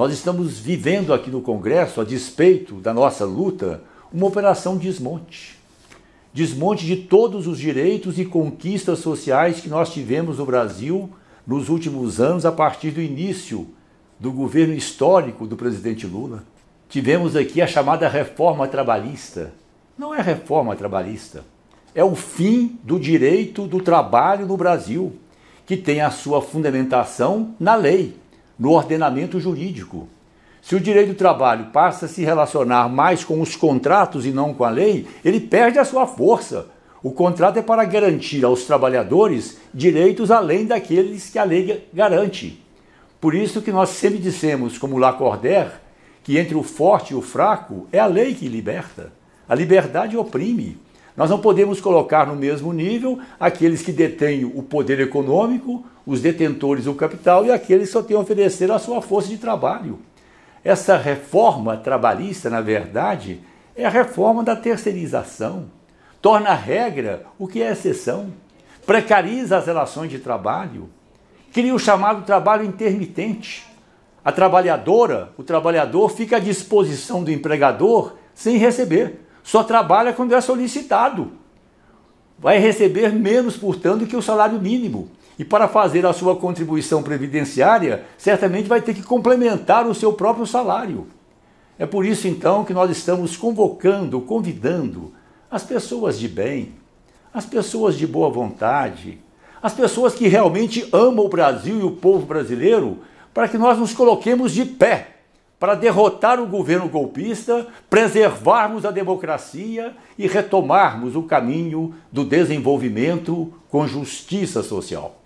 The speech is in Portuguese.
Nós estamos vivendo aqui no Congresso, a despeito da nossa luta, uma operação desmonte. Desmonte de todos os direitos e conquistas sociais que nós tivemos no Brasil nos últimos anos, a partir do início do governo histórico do presidente Lula. Tivemos aqui a chamada reforma trabalhista. Não é reforma trabalhista, é o fim do direito do trabalho no Brasil, que tem a sua fundamentação na lei, no ordenamento jurídico. Se o direito do trabalho passa a se relacionar mais com os contratos e não com a lei, ele perde a sua força. O contrato é para garantir aos trabalhadores direitos além daqueles que a lei garante. Por isso que nós sempre dissemos, como Lacordaire, que entre o forte e o fraco é a lei que liberta. A liberdade oprime. Nós não podemos colocar no mesmo nível aqueles que detêm o poder econômico, os detentores do capital e aqueles que só têm a oferecer a sua força de trabalho. Essa reforma trabalhista, na verdade, é a reforma da terceirização. Torna regra o que é exceção, precariza as relações de trabalho, cria o chamado trabalho intermitente. A trabalhadora, o trabalhador fica à disposição do empregador sem receber só trabalha quando é solicitado. Vai receber menos, portanto, que o salário mínimo. E para fazer a sua contribuição previdenciária, certamente vai ter que complementar o seu próprio salário. É por isso, então, que nós estamos convocando, convidando as pessoas de bem, as pessoas de boa vontade, as pessoas que realmente amam o Brasil e o povo brasileiro, para que nós nos coloquemos de pé para derrotar o governo golpista, preservarmos a democracia e retomarmos o caminho do desenvolvimento com justiça social.